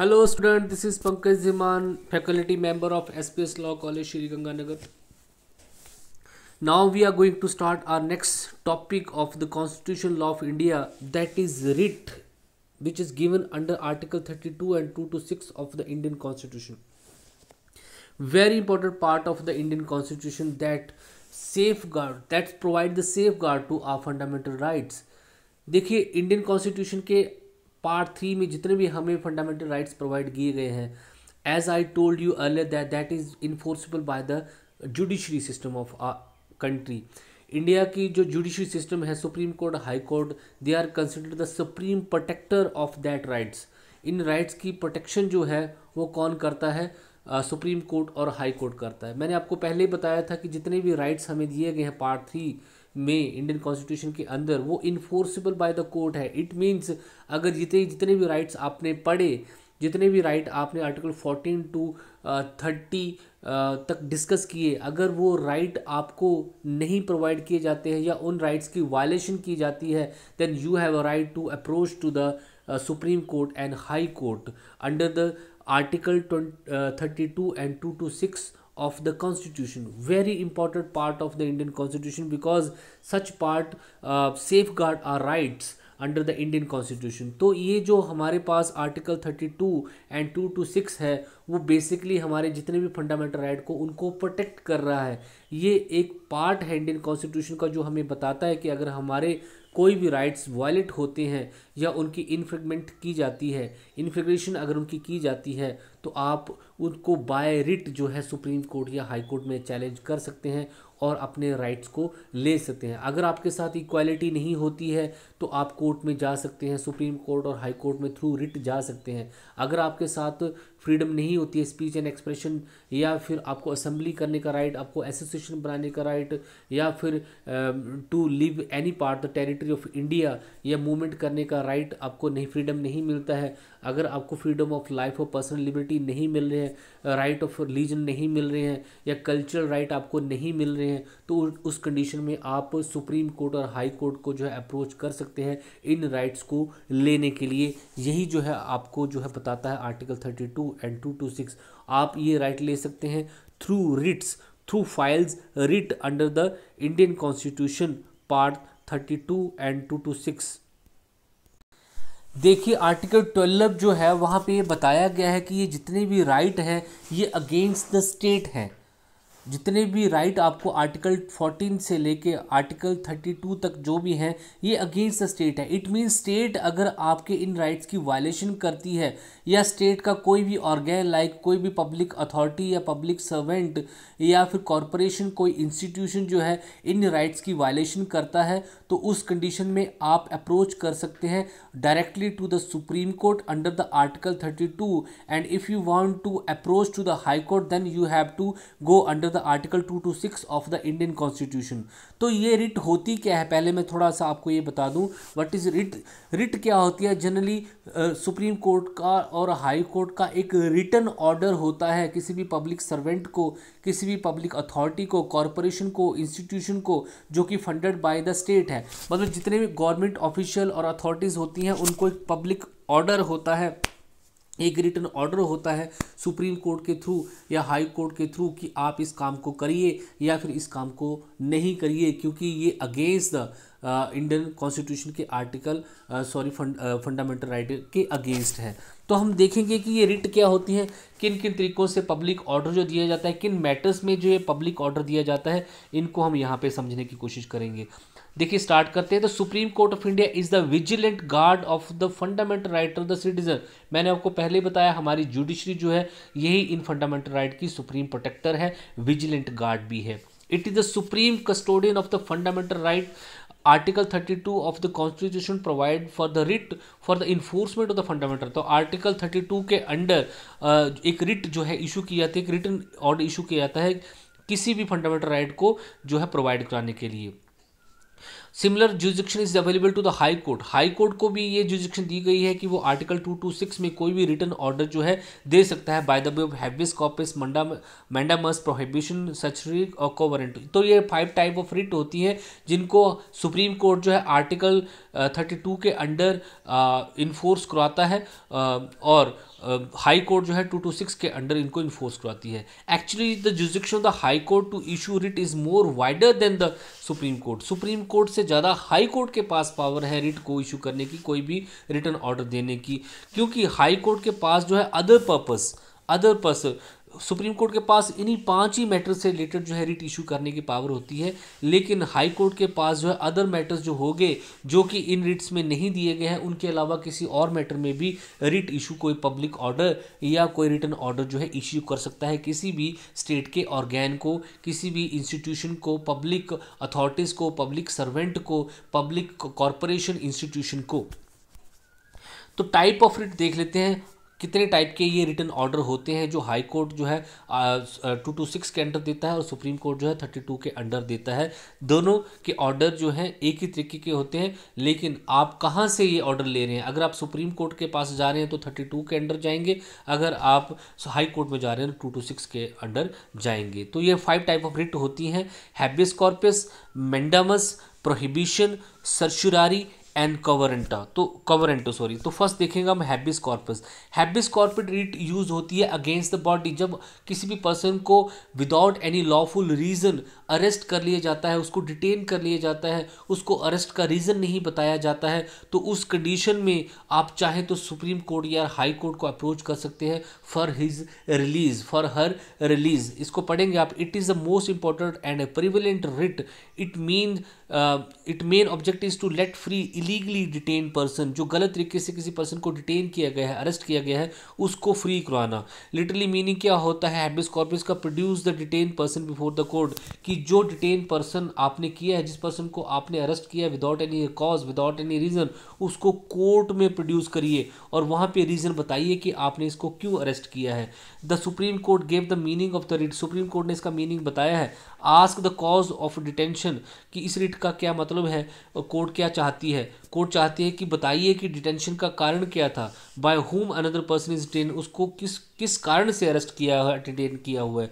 Hello student this is Pankaj जिमान faculty member of SPS law college Sriganganagar now we are going to start our next topic of the constitution law of India that is writ which is given under article thirty two and two two six of the Indian constitution very important part of the Indian constitution that safeguard that provide the safeguard to our fundamental rights देखिए Indian constitution के part three में जितने भी हमें fundamental rights provide किए गए हैं as I told you earlier that that is enforceable by the judiciary system of a country India की जो जुडिशरी सिस्टम है supreme Court high Court they are considered the supreme protector of that rights इन rights की protection जो है वो कौन करता है सुप्रीम कोर्ट और हाई कोर्ट करता है मैंने आपको पहले ही बताया था कि जितने भी राइट्स हमें दिए गए हैं पार्ट थ्री में इंडियन कॉन्स्टिट्यूशन के अंदर वो इन्फोर्सिबल बाय द कोर्ट है इट मीन्स अगर जितने जितने भी राइट्स आपने पढ़े जितने भी राइट आपने आर्टिकल फोर्टीन टू थर्टी तक डिस्कस किए अगर वो राइट आपको नहीं प्रोवाइड किए जाते हैं या उन राइट्स की वायलेशन की जाती है then you have a right to approach to the supreme court and high court under the article thirty two and two two six of the constitution very important part of the indian constitution because such part uh, safeguard our rights under the Indian constitution तो ये जो हमारे पास article thirty two and two two six है वो basically हमारे जितने भी फंडामेंटल राइट को उनको प्रोटेक्ट कर रहा है ये एक पार्ट है इंडियन कॉन्स्टिट्यूशन का जो हमें बताता है कि अगर हमारे कोई भी राइट्स वायलेट होते हैं या उनकी इन्फ्रिगमेंट की जाती है इन्फ्रिग्रेशन अगर उनकी की जाती है तो आप उनको बाय रिट जो है सुप्रीम कोर्ट या हाई कोर्ट में चैलेंज कर सकते हैं और अपने राइट्स को ले सकते हैं अगर आपके साथ इक्वालिटी नहीं होती है तो आप कोर्ट में जा सकते हैं सुप्रीम कोर्ट और हाई कोर्ट में थ्रू रिट जा सकते हैं अगर आपके साथ फ्रीडम नहीं होती है स्पीच एंड एक्सप्रेशन या फिर आपको असेंबली करने का राइट आपको एसोसिएशन बनाने का राइट या फिर to live any part the territory of India या मूवमेंट करने का राइट आपको नहीं फ्रीडम नहीं मिलता है अगर आपको फ्रीडम ऑफ लाइफ और पर्सनल लिबर्टी नहीं मिल रहे हैं राइट ऑफ रिलीजन नहीं मिल रहे हैं या कल्चरल राइट आपको नहीं मिल रहे हैं तो उस कंडीशन में आप सुप्रीम कोर्ट और हाई कोर्ट को जो है अप्रोच कर सकते हैं इन राइट्स को लेने के लिए यही जो है आपको जो है बताता है article thirty two and two two six आप ये राइट ले सकते हैं through writs through files writ under the Indian constitution part thirty two and two two six देखिए आर्टिकल ट्वेल्व जो है वहाँ पे ये बताया गया है कि ये जितने भी राइट हैं ये अगेंस्ट द स्टेट हैं जितने भी राइट आपको आर्टिकल फोर्टीन से लेके आर्टिकल थर्टी टू तक जो भी हैं ये अगेंस्ट द स्टेट है इट मीन स्टेट अगर आपके इन राइट्स की वायलेशन करती है या स्टेट का कोई भी ऑर्गेन लाइक कोई भी पब्लिक अथॉरिटी या पब्लिक सर्वेंट या फिर कॉरपोरेशन कोई इंस्टीट्यूशन जो है इन राइट्स की वायलेशन करता है तो उस कंडीशन में आप अप्रोच कर सकते हैं directly to the Supreme Court under the Article 32 and if you want to approach to the High Court then you have to go under the Article 226 of the Indian Constitution तो ये writ होती क्या है पहले मैं थोड़ा सा आपको ये बता दूँ वट इज़ रिट रिट क्या होती है जनरली सुप्रीम कोर्ट का और हाई कोर्ट का एक रिटर्न ऑर्डर होता है किसी भी पब्लिक सर्वेंट को किसी भी पब्लिक अथॉरिटी को कॉरपोरेशन को इंस्टीट्यूशन को जो कि फंडेड बाय द स्टेट है मतलब जितने भी गवर्नमेंट ऑफिशियल और अथॉरिटीज़ होती हैं उनको एक पब्लिक ऑर्डर होता है एक रिटर्न ऑर्डर होता है सुप्रीम कोर्ट के थ्रू या हाई कोर्ट के थ्रू कि आप इस काम को करिए या फिर इस काम को नहीं करिए क्योंकि ये अगेंस्ट द इंडियन कॉन्स्टिट्यूशन के आर्टिकल सॉरी फंडामेंटल राइट के अगेंस्ट है तो हम देखेंगे कि ये रिट क्या होती है किन किन तरीकों से पब्लिक ऑर्डर जो दिया जाता है किन मैटर्स में जो ये पब्लिक ऑर्डर दिया जाता है इनको हम यहाँ पे समझने की कोशिश करेंगे देखिए स्टार्ट करते हैं तो supreme court of India is the vigilant guard of the fundamental right of the citizen मैंने आपको पहले बताया हमारी जुडिशरी जो है यही इन फंडामेंटल राइट की सुप्रीम प्रोटेक्टर है विजिलेंट गार्ड भी है it is the supreme custodian of the fundamental right article thirty two of the constitution provide for the writ for the enforcement of the fundamental तो article thirty two के under एक writ जो है issue की जाती है एक return order issue किया जाता है किसी भी फंडामेंटल राइट को जो है प्रोवाइड कराने के लिए similar jurisdiction is available to the high court high court को भी ये जुजिक्शन दी गई है कि वो आर्टिकल 226 में कोई भी रिटर्न ऑर्डर जो है दे सकता है by the way of habeas corpus manda mandamus prohibition certiorari और कोवरेंट तो ये फाइव टाइप ऑफ रिट होती है जिनको सुप्रीम कोर्ट जो है आर्टिकल थर्टी uh, के अंडर इन्फोर्स uh, करवाता है uh, और हाई कोर्ट जो है 226 के अंडर इनको इन्फोर्स करवाती है actually the jurisdiction of the high court to issue writ is more wider than the supreme court supreme court से ज़्यादा हाई कोर्ट के पास पावर है रिट को इशू करने की कोई भी रिटर्न ऑर्डर देने की क्योंकि हाई कोर्ट के पास जो है other purpose other person supreme court के पास इन्हीं पांच ही मैटर्स से रिलेटेड जो है रिट इशू करने की पावर होती है लेकिन हाई कोर्ट के पास जो है अदर मैटर्स जो हो गए जो कि इन रिट्स में नहीं दिए गए हैं उनके अलावा किसी और मैटर में भी रिट इशू कोई पब्लिक ऑर्डर या कोई रिटर्न ऑर्डर जो है इशू कर सकता है किसी भी स्टेट के ऑर्गैन को किसी भी इंस्टीट्यूशन को पब्लिक अथॉरिटीज़ को पब्लिक सर्वेंट को पब्लिक कॉरपोरेशन इंस्टीट्यूशन को तो टाइप ऑफ रिट देख लेते हैं कितने टाइप के ये रिटर्न ऑर्डर होते हैं जो हाई कोर्ट जो है टू टू सिक्स के अंडर देता है और सुप्रीम कोर्ट जो है थर्टी टू के अंडर देता है दोनों के ऑर्डर जो हैं एक ही तरीके के होते हैं लेकिन आप कहाँ से ये ऑर्डर ले रहे हैं अगर आप सुप्रीम कोर्ट के पास जा रहे हैं तो थर्टी टू के अंडर जाएंगे अगर आप हाई कोर्ट में जा रहे हैं तो टू टू सिक्स के अंडर जाएंगे तो ये फाइव टाइप ऑफ रिट होती हैं habeas corpus mandamus prohibition certiorari and quo warranto तो कवरेंटो सॉरी तो फर्स्ट देखेंगे हम habeas corpus habeas corpus writ use होती है अगेंस्ट द बॉडी जब किसी भी पर्सन को without any lawful reason arrest कर लिया जाता है उसको डिटेन कर लिया जाता है उसको अरेस्ट का रीज़न नहीं बताया जाता है तो उस कंडीशन में आप चाहे तो सुप्रीम कोर्ट या हाई कोर्ट को अप्रोच कर सकते हैं for his release for her release इसको पढ़ेंगे आप it is the most important and prevalent writ it mean it main object is to let free illegally detain person जो गलत तरीके से किसी पर्सन को डिटेन किया गया है अरेस्ट किया गया है उसको फ्री करवाना लिटरली मीनिंग क्या होता है हैबिस कॉर्पिस का produce the detain person before the court कि जो डिटेन पर्सन आपने किया है जिस पर्सन को आपने अरेस्ट किया without any cause without any reason उसको कोर्ट में प्रोड्यूस करिए और वहाँ पे रीज़न बताइए कि आपने इसको क्यों अरेस्ट किया है the supreme court gave the meaning of the writ supreme court ने इसका मीनिंग बताया है ask the cause of detention कि इस रिट का क्या मतलब है और कोर्ट क्या चाहती है कोर्ट चाहती है कि बताइए कि डिटेंशन का कारण क्या था by whom another person is detain उसको किस किस कारण से अरेस्ट किया हुआ डिटेन किया हुआ है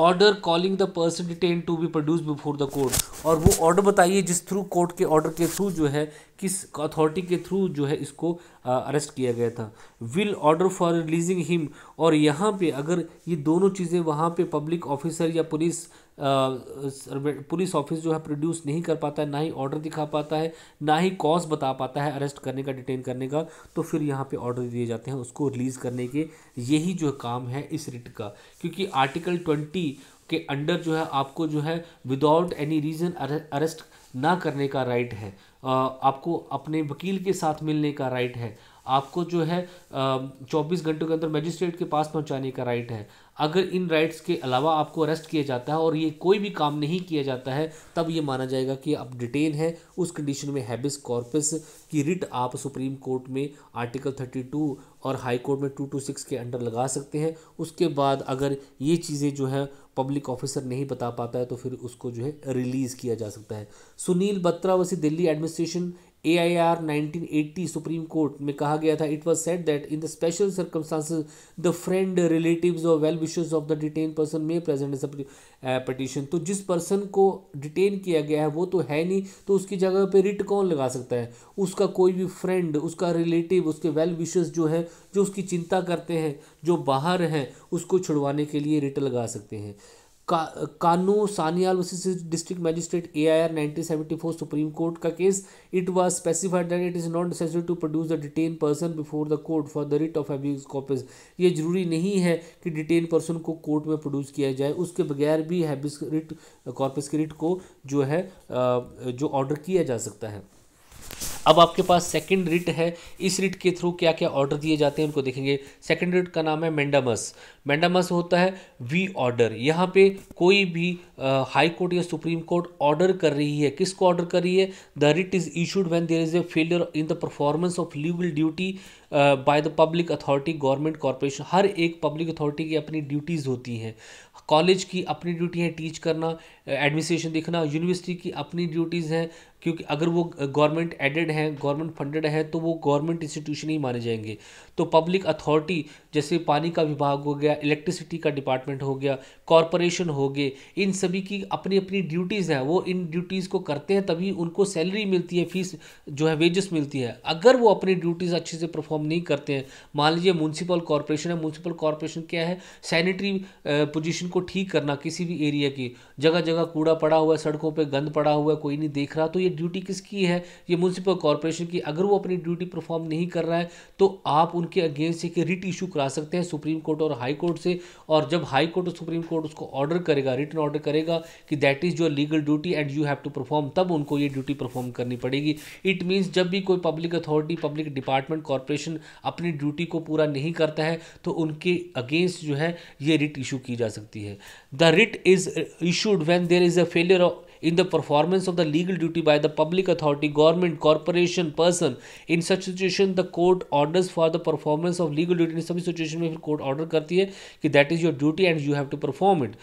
order calling the person detain to be produce before the court और वो ऑर्डर बताइए जिस थ्रू कोर्ट के ऑर्डर के थ्रू जो है किस अथॉरिटी के थ्रू जो है इसको अरेस्ट किया गया था will order for releasing him और यहाँ पे अगर ये दोनों चीज़ें वहाँ पे पब्लिक ऑफिसर या पुलिस पुलिस ऑफिस जो है प्रोड्यूस नहीं कर पाता है ना ही ऑर्डर दिखा पाता है ना ही कॉज बता पाता है अरेस्ट करने का डिटेन करने का तो फिर यहाँ पे ऑर्डर दिए जाते हैं उसको रिलीज़ करने के यही जो काम है इस रिट का क्योंकि आर्टिकल ट्वेंटी के अंडर जो है आपको जो है विदाउट एनी रीज़न अरेस्ट ना करने का राइट है आपको अपने वकील के साथ मिलने का राइट है आपको जो है चौबीस घंटों के अंदर मजिस्ट्रेट के पास पहुंचाने का राइट है अगर इन राइट्स के अलावा आपको अरेस्ट किया जाता है और ये कोई भी काम नहीं किया जाता है तब ये माना जाएगा कि आप डिटेन हैं उस कंडीशन में हैबिस कॉर्पस की रिट आप सुप्रीम कोर्ट में आर्टिकल थर्टी टू और हाई कोर्ट में टू टू सिक्स के अंडर लगा सकते हैं उसके बाद अगर ये चीज़ें जो है पब्लिक ऑफिसर नहीं बता पाता है तो फिर उसको जो है रिलीज़ किया जा सकता है Sunil Batra versus Delhi administration A I R nineteen eighty supreme court में कहा गया था it was set that in the special circumstances the friend relative और well wishes of the detain person may present is petition तो जिस पर्सन को detain किया गया है वो तो है नहीं तो उसकी जगह पर रिट कौन लगा सकता है उसका कोई भी फ्रेंड उसका रिलेटिव उसके वेल विशेज जो है जो उसकी चिंता करते हैं जो बाहर हैं उसको छुड़वाने के लिए रिट लगा सकते हैं का, Kanu Sanyal versus district magistrate A I R nineteen seventy four supreme court का case it was specified that it is not necessary to produce the detain person before the court for the writ of habeas corpus ये जरूरी नहीं है कि detain person को court में produce किया जाए उसके बगैर भी हैबिस रिट कॉर्पस के रिट को जो है जो ऑर्डर किया जा सकता है अब आपके पास सेकंड रिट है इस रिट के थ्रू क्या क्या ऑर्डर दिए जाते हैं उनको देखेंगे सेकंड रिट का नाम है मेंडामस मेंडामस होता है वी ऑर्डर यहाँ पे कोई भी हाई कोर्ट या सुप्रीम कोर्ट ऑर्डर कर रही है किसको ऑर्डर कर रही है the writ is issued when there is a failure in the performance of legal duty by the public authority government corporation हर एक पब्लिक अथॉरिटी की अपनी ड्यूटीज़ होती हैं कॉलेज की अपनी ड्यूटी है टीच करना एडमिनिस्ट्रेशन देखना यूनिवर्सिटी की अपनी ड्यूटीज़ हैं क्योंकि अगर वो गवर्नमेंट एडेड फंडेड हैं गवर्नमेंट फंडेड है तो वो गवर्नमेंट इंस्टीट्यूशन ही माने जाएंगे तो पब्लिक अथॉरिटी जैसे पानी का विभाग हो गया इलेक्ट्रिसिटी का डिपार्टमेंट हो गया कॉरपोरेशन हो गए इन सभी की अपनी अपनी ड्यूटीज़ हैं वो इन ड्यूटीज़ को करते हैं तभी उनको सैलरी मिलती है फीस जो है वेजेस मिलती है अगर वो अपनी ड्यूटीज़ अच्छे से परफॉर्म नहीं करते हैं मान लीजिए म्यूनसिपल कॉरपोरेशन है म्यूनसिपल कॉरपोरेशन क्या है सैनिटरी पोजिशन को ठीक करना किसी भी एरिया की जगह जगह कूड़ा पड़ा हुआ है सड़कों पर गंद पड़ा हुआ है कोई नहीं देख रहा तो ये ड्यूटी किसकी है ये म्यूनसिपल कॉरपोरेशन की अगर वो अपनी ड्यूटी परफॉर्म नहीं कर रहा है तो आप उनके अगेंस्ट एक रिट इशू करा सकते हैं सुप्रीम कोर्ट और हाई कोर्ट से और जब हाई कोर्ट और सुप्रीम कोर्ट उसको ऑर्डर करेगा रिटर्न ऑर्डर करेगा कि that is your legal duty and you have to perform तब उनको ये ड्यूटी परफॉर्म करनी पड़ेगी इट मीन्स जब भी कोई public authority public department corporation अपनी ड्यूटी को पूरा नहीं करता है तो उनके अगेंस्ट जो है ये रिट इशू की जा सकती है the writ is issued when there is a failure of in the performance of the legal duty by the public authority, government, corporation, person. In such situation, the court orders for the performance of legal duty. In सभी situation में फिर court order करती है कि that is your duty and you have to perform it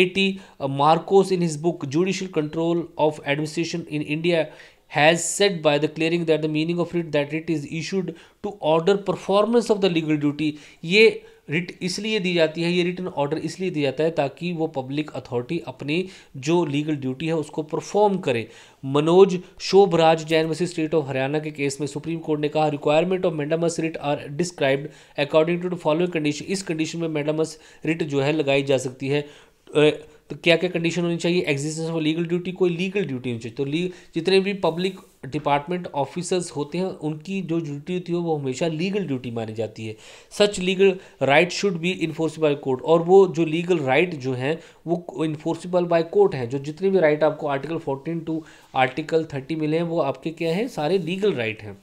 A T in in his book judicial control of administration has said by declaring that the meaning of it that it is issued to order performance of the legal duty ये writ इसलिए दी जाती है ये return order इसलिए दिया जाता है ताकि वो पब्लिक अथॉरिटी अपनी जो लीगल ड्यूटी है उसको परफॉर्म करे Manoj Shobhraj Jain versus state of Haryana के केस में सुप्रीम कोर्ट ने कहा requirement of mandamus writ are described according to following condition इस कंडीशन में मैंडामस रिट जो है लगाई जा सकती है तो क्या क्या कंडीशन होनी चाहिए एग्जिस्टेंस ऑफ लीगल ड्यूटी कोई लीगल ड्यूटी होनी चाहिए तो ली जितने भी पब्लिक डिपार्टमेंट ऑफिसर्स होते हैं उनकी जो ड्यूटी होती है वो हमेशा लीगल ड्यूटी मानी जाती है such legal right should be enforceable court और वो जो लीगल राइट जो हैं वो इन्फोर्सिबल बाय कोर्ट हैं जो जितने भी राइट right आपको article fourteen to article thirty मिले हैं वो आपके क्या हैं सारे लीगल राइट right हैं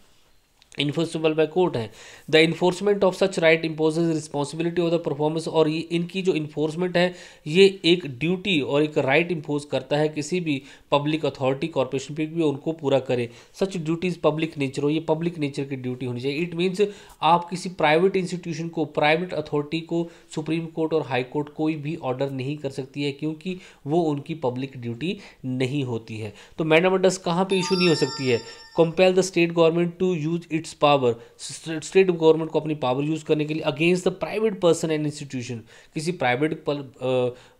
इन्फोर्सिबल बाई कोर्ट है the enforcement of such right impose responsibility of the performance और ये इनकी जो इन्फोर्समेंट है ये एक ड्यूटी और एक राइट right इम्पोज करता है किसी भी पब्लिक अथॉरिटी कॉरपोरेशन पे भी उनको पूरा करे सच ड्यूटीज पब्लिक नेचर हो ये पब्लिक नेचर की ड्यूटी होनी चाहिए इट मीन्स आप किसी प्राइवेट इंस्टीट्यूशन को प्राइवेट अथॉरिटी को सुप्रीम कोर्ट और हाई कोर्ट कोई भी ऑर्डर नहीं कर सकती है क्योंकि वो उनकी पब्लिक ड्यूटी नहीं होती है तो मैडम अडस कहाँ पर इशू नहीं हो सकती है compel the state government to use its power state government को अपनी पावर यूज़ करने के लिए against the private person and institution किसी प्राइवेट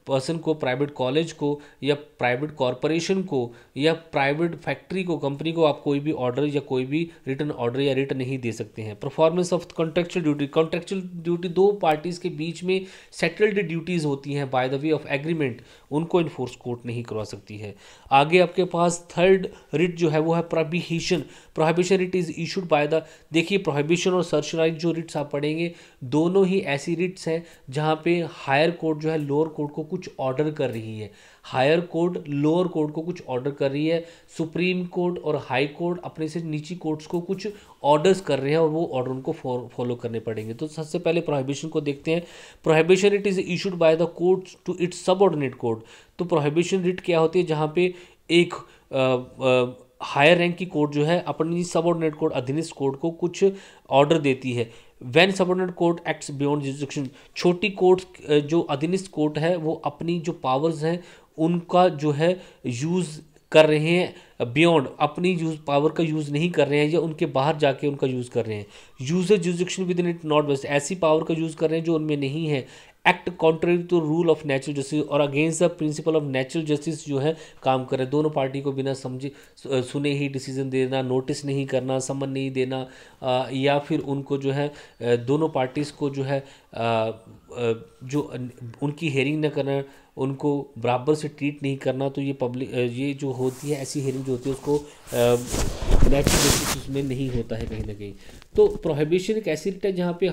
पर्सन को प्राइवेट कॉलेज को या प्राइवेट कॉरपोरेशन को या प्राइवेट फैक्ट्री को कंपनी को आप कोई भी ऑर्डर या कोई भी रिटर्न ऑर्डर या रिटर्न नहीं दे सकते हैं performance of contractual duty contractual duty दो पार्टीज़ के बीच में सेटल्ड ड्यूटीज़ होती हैं by the way of agreement उनको इन्फोर्स कोर्ट नहीं करवा सकती है आगे आपके पास थर्ड रिट जो है वो है prohibition prohibition writ is issued by the देखिए प्रोहिबिशन और सर्च राइट जो रिट्स आप पढ़ेंगे दोनों ही ऐसी रिट्स हैं जहाँ पे हायर कोर्ट जो है लोअर कोर्ट को कुछ ऑर्डर कर रही है हायर कोर्ट लोअर कोर्ट को कुछ ऑर्डर कर रही है सुप्रीम कोर्ट और हाई कोर्ट अपने से निची कोर्ट्स को कुछ ऑर्डर्स कर रहे हैं और वो ऑर्डर उनको फॉलो करने पड़ेंगे तो सबसे पहले प्रोहिबिशन को देखते हैं prohibition it is issued by the court to its subordinate court तो प्रोहिबिशन रिट क्या होती है जहाँ पे एक आ, आ, हायर रैंक की कोर्ट जो है अपनी ऑर्डिनेट कोर्ट अधीनस्थ कोर्ट को कुछ ऑर्डर देती है when ordinate court acts beyond jurisdiction छोटी कोर्ट जो अधीनस्थ कोर्ट है वो अपनी जो पावर्स हैं उनका जो है यूज़ कर रहे हैं बियॉन्ड अपनी यूज पावर का यूज़ नहीं कर रहे हैं या उनके बाहर जाके उनका यूज़ कर रहे हैं use jurisdiction within it not vest ऐसी पावर का यूज़ कर रहे हैं जो उनमें नहीं है act contrary to rule of natural justice और against the principle of natural justice जो है काम करे दोनों पार्टी को बिना समझे सुने ही डिसीजन देना नोटिस नहीं करना समन नहीं देना आ, या फिर उनको जो है दोनों पार्टीज़ को जो है आ, जो उनकी हेयरिंग न करना उनको बराबर से ट्रीट नहीं करना तो ये पब्लिक ये जो होती है ऐसी हेयरिंग जो होती है उसको नेचुरल जस्टिस उसमें नहीं होता है कहीं ना कहीं तो प्रोहिबिशन एक ऐसी रिट है जहाँ पे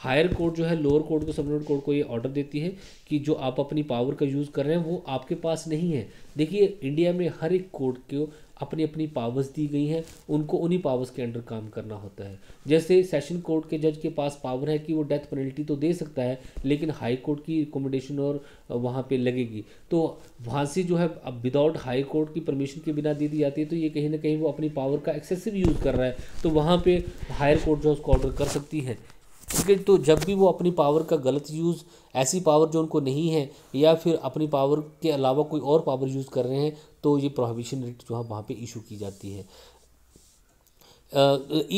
हायर कोर्ट जो है लोअर कोर्ट को सबनोट कोर्ट को ये ऑर्डर देती है कि जो आप अपनी पावर का यूज़ कर रहे हैं वो आपके पास नहीं है देखिए इंडिया में हर एक कोर्ट को अपनी अपनी पावर्स दी गई हैं उनको उन्हीं पावर्स के अंडर काम करना होता है जैसे सेशन कोर्ट के जज के पास पावर है कि वो डेथ पेनल्टी तो दे सकता है लेकिन हाई कोर्ट की रिकमेंडेशन और वहाँ पे लगेगी तो वहाँ से जो है अब विदाउट हाई कोर्ट की परमिशन के बिना दे दी जाती है तो ये कहीं ना कहीं वो अपनी पावर का एक्सेसिव यूज़ कर रहा है तो वहाँ पर हायर मोबाइल कोड जो है उसको ऑर्डर कर सकती है ठीक है तो जब भी वो अपनी पावर का गलत यूज़ ऐसी पावर जो उनको नहीं है या फिर अपनी पावर के अलावा कोई और पावर यूज़ कर रहे हैं तो ये प्रोहिबिशन रिट जो है वहाँ पर इशू की जाती है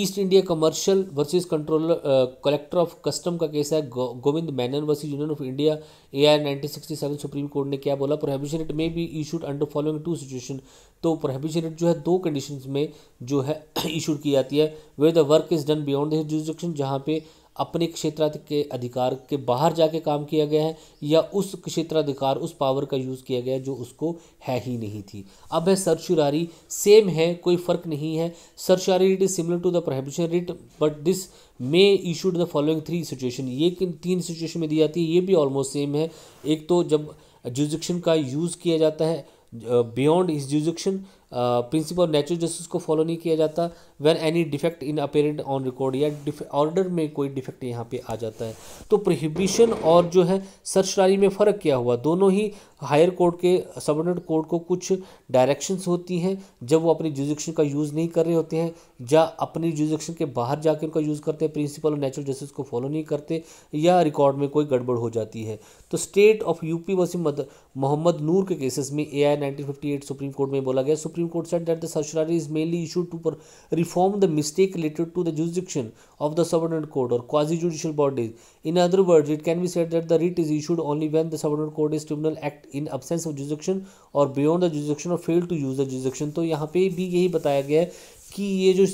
East India commercial versus controller collector of custom का केस है Govind Menon versus Union of India A I nineteen Supreme court ने क्या बोला prohibition it may be issued under following two situation तो प्रोहिबिशन जो है दो कंडीशन में जो है इशू की जाती है way the work is done beyond the jurisdiction जहाँ पे अपने क्षेत्र के अधिकार के बाहर जाके काम किया गया है या उस क्षेत्राधिकार उस पावर का यूज़ किया गया जो उसको है ही नहीं थी अब है सरशुरारी सेम है कोई फ़र्क नहीं है certiorari writ is similar to the prohibition writ but this may issued the following three situation ये किन तीन सिचुएशन में दी जाती है ये भी ऑलमोस्ट सेम है एक तो जब जुडिक्शन का यूज़ किया जाता है Uh, beyond his jurisdiction principle of natural justice को फॉलो नहीं किया जाता when any defect in apparent on record या ऑर्डर में कोई डिफेक्ट यहाँ पे आ जाता है तो प्रोहिबिशन और जो है सरसरारी में फ़र्क क्या हुआ दोनों ही हायर कोर्ट के सबर्डेंट कोर्ट को कुछ डायरेक्शंस होती हैं जब वो अपनी जुजिक्शन का यूज़ नहीं कर रहे होते हैं या अपनी जुजिक्शन के बाहर जाके उनका यूज़ करते हैं प्रिंसिपल ऑफ नेचुरल जस्टिस को फॉलो नहीं करते या रिकॉर्ड में कोई गड़बड़ हो जाती है तो state of UP Wasim Mohammad Noor के केसेस में A I nineteen fifty eight Supreme court में बोला गया supreme Supreme Court said that the certiorari is mainly issued to reform the mistake related to the jurisdiction of the subordinate court or quasi-judicial bodies. In other words, it can be said that the writ is issued only when the subordinate court is tribunal act in absence of jurisdiction or beyond the jurisdiction or failed to use the jurisdiction. तो यहाँ पे भी यही बताया गया है कि ये जो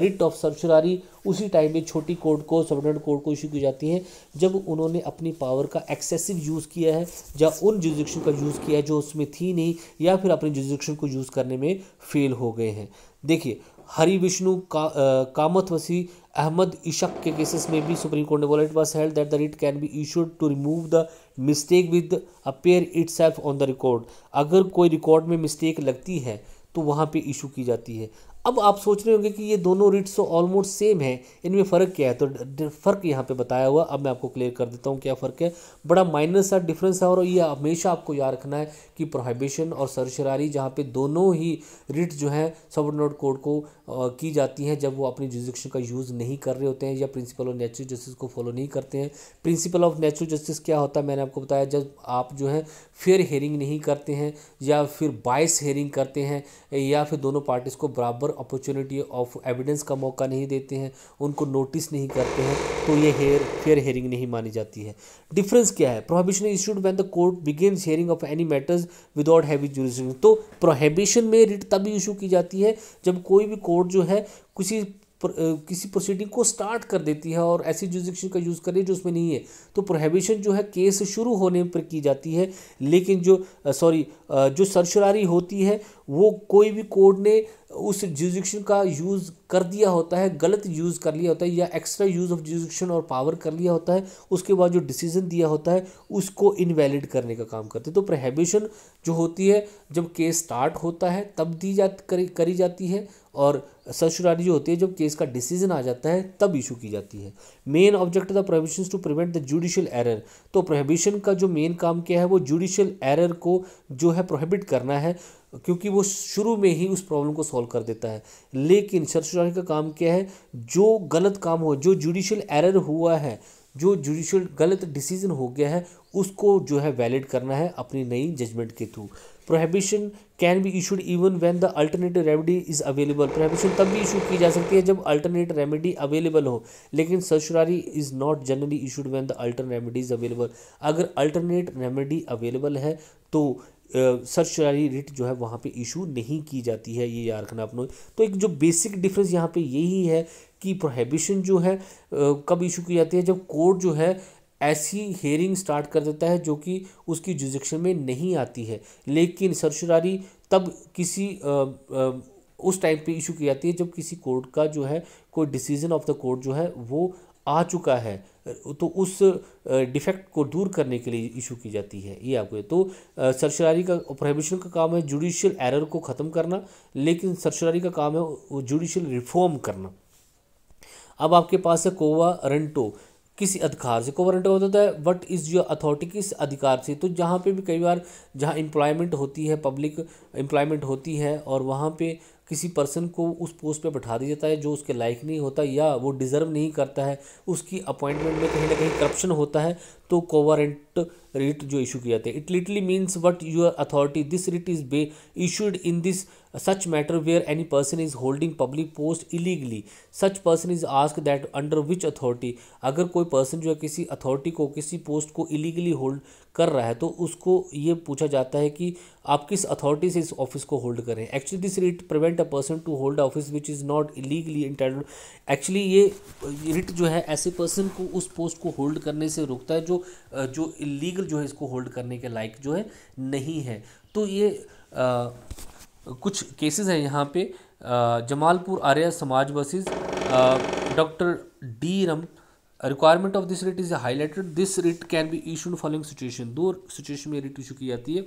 रिट ऑफ सर्चुरारी उसी टाइम में छोटी कोर्ट को सबडन कोर्ट को इशू की जाती है जब उन्होंने अपनी पावर का एक्सेसिव यूज़ किया है या उन जुजिक्शन का यूज़ किया है जो उसमें थी नहीं या फिर अपने जुजिक्शन को यूज़ करने में फेल हो गए हैं देखिए हरी विष्णु का कामत वसी अहमद इशक के केसेस में भी सुप्रीम कोर्ट ने बोला it was held that the writ can be issued to remove the mistake with appear itself on the record अगर कोई रिकॉर्ड में मिस्टेक लगती है तो वहाँ पे इशू की जाती है अब आप सोच रहे होंगे कि ये दोनों रिट्स तो ऑलमोस्ट सेम है इनमें फ़र्क क्या है तो फ़र्क यहाँ पे बताया हुआ अब मैं आपको क्लियर कर देता हूँ क्या फ़र्क है बड़ा माइनस सा डिफरेंस है और ये हमेशा आपको याद रखना है कि प्रोहिबिशन और सरशरारी जहाँ पे दोनों ही रिट जो हैं सबनोट कोड को आ, की जाती हैं जब वो अपनी जुजिक्शन का यूज़ नहीं कर रहे होते हैं या प्रिंसिपल ऑफ नेचुरल जस्टिस को फॉलो नहीं करते हैं प्रिंसिपल ऑफ नेचुरल जस्टिस क्या होता है मैंने आपको बताया जब आप जो है फेयर हेयरिंग नहीं करते हैं या फिर बाइस हेयरिंग करते हैं या फिर दोनों पार्टीज़ को बराबर अपॉर्चुनिटी ऑफ एविडेंस का मौका नहीं देते हैं उनको नोटिस नहीं करते हैं तो ये हेयर फेयर हेयरिंग नहीं मानी जाती है डिफरेंस क्या है prohibition issued when the court began hearing of any matters without heavy jurisdiction तो प्रोहिबिशन में रिट तभी इशू की जाती है जब कोई भी कोर्ट जो है किसी किसी प्रोसीडिंग को स्टार्ट कर देती है और ऐसी जुजिक्शन का यूज़ करें जो उसमें नहीं है तो प्रोहिबिशन जो है केस शुरू होने पर की जाती है लेकिन जो सॉरी जो सरशरारी होती है वो कोई भी कोर्ट ने उस जुजिक्शन का यूज़ कर दिया होता है गलत यूज़ कर लिया होता है या एक्स्ट्रा यूज़ ऑफ जुजिक्शन और पावर कर लिया होता है उसके बाद जो डिसीजन दिया होता है उसको इनवैलिड करने का काम करते हैं तो प्रोहिबिशन जो होती है जब केस स्टार्ट होता है तब दी जा करी, करी जाती है और सर्चुरारी जो होती है जब केस का डिसीजन आ जाता है तब इशू की जाती है main object the prohibition to prevent the judicial error तो प्रोहिबिशन का जो मेन काम क्या है वो जुडिशियल एरर को जो है प्रोहिबिट करना है क्योंकि वो शुरू में ही उस प्रॉब्लम को सॉल्व कर देता है लेकिन सर्चुरारी का काम क्या है जो गलत काम हो जो जुडिशियल एरर हुआ है जो जुडिशियल गलत डिसीजन हो गया है उसको जो है वैलिड करना है अपनी नई जजमेंट के through prohibition can be issued even when the alternative remedy is available prohibition तब भी इशू की जा सकती है जब अल्टरनेट रेमेडी अवेलेबल हो लेकिन certiorari is not generally issued when the alter remedy is available अगर अल्टरनेट रेमेडी अवेलेबल है तो सर्चरारी रिट जो है वहाँ पे इशू नहीं की जाती है ये याद रखना अपनों तो एक जो बेसिक डिफरेंस यहाँ पे यही है कि प्रोहिबिशन जो है कब इशू की जाती है जब कोर्ट जो है ऐसी हेयरिंग स्टार्ट कर देता है जो कि उसकी जुजिक्शन में नहीं आती है लेकिन सरशुरारी तब किसी आ, आ, उस टाइम पे इशू की जाती है जब किसी कोर्ट का जो है कोई डिसीजन ऑफ द कोर्ट जो है वो आ चुका है तो उस डिफेक्ट को दूर करने के लिए इशू की जाती है ये आपको तो सरशरारी का प्रोहिबिशन का काम है जुडिशियल एरर को ख़त्म करना लेकिन सरशरारी का काम है जुडिशियल रिफॉर्म करना अब आपके पास है कोवा रंटो किसी अधिकार से कोवर्ट हो जाता है वट इज़ योर अथॉरिटी किस अधिकार से तो जहाँ पे भी कई बार जहाँ एम्प्लॉयमेंट होती है पब्लिक एम्प्लॉयमेंट होती है और वहाँ पे किसी पर्सन को उस पोस्ट पे बैठा दिया जाता है जो उसके लायक नहीं होता या वो डिज़र्व नहीं करता है उसकी अपॉइंटमेंट में कहीं ना कहीं करप्शन होता है तो कोवरेंट रिट जो इशू किया था it literally means what your authority this writ is be issued in this such matter where any person is holding public post illegally such person is ask that under which authority अगर कोई person जो है किसी authority को किसी post को illegally hold कर रहा है तो उसको ये पूछा जाता है कि आप किस अथॉरिटी से इस ऑफिस को होल्ड करें actually this writ prevent a person to hold office which is not illegally entitled actually ये रिट जो है ऐसे पर्सन को उस पोस्ट को होल्ड करने से रोकता है जो जो इलीगल जो है इसको होल्ड करने के लायक जो है नहीं है तो ये आ, कुछ केसेस हैं यहाँ पे Jamalpur Arya Samaj versus doctor D Ram requirement of this writ is highlighted this writ can be issued following situation दो सिचुएशन में रिट इशू की जाती है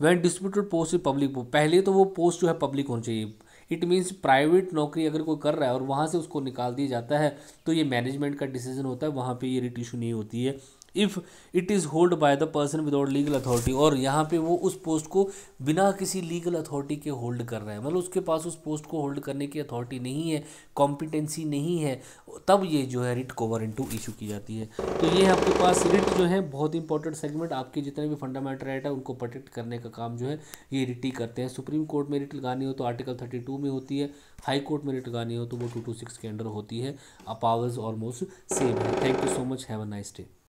when disputed post is public पहले तो वो पोस्ट जो है पब्लिक होनी चाहिए इट मीन्स प्राइवेट नौकरी अगर कोई कर रहा है और वहाँ से उसको निकाल दिया जाता है तो ये मैनेजमेंट का डिसीजन होता है वहाँ पर ये रिट इशू नहीं होती है if it is hold by the person without legal authority और यहाँ पे वो उस पोस्ट को बिना किसी लीगल अथॉरिटी के होल्ड कर रहे हैं मतलब उसके पास उस पोस्ट को होल्ड करने की अथॉरिटी नहीं है कॉम्पिटेंसी नहीं है तब ये जो है रिट कोवर टू इशू की जाती है तो ये आपके पास रिट जो है बहुत इंपॉर्टेंट सेगमेंट आपके जितने भी फंडामेंटल राइट है उनको प्रोटेक्ट करने का काम जो है ये रिट ही करते हैं सुप्रीम कोर्ट में रिट लगानी हो तो आर्टिकल थर्टी टू में होती है हाई कोर्ट में रिट लगानी हो तो वो टू टू सिक्स के अंडर होती है अ पावर्स ऑलमोस्ट सेम है thank you so much have a nice day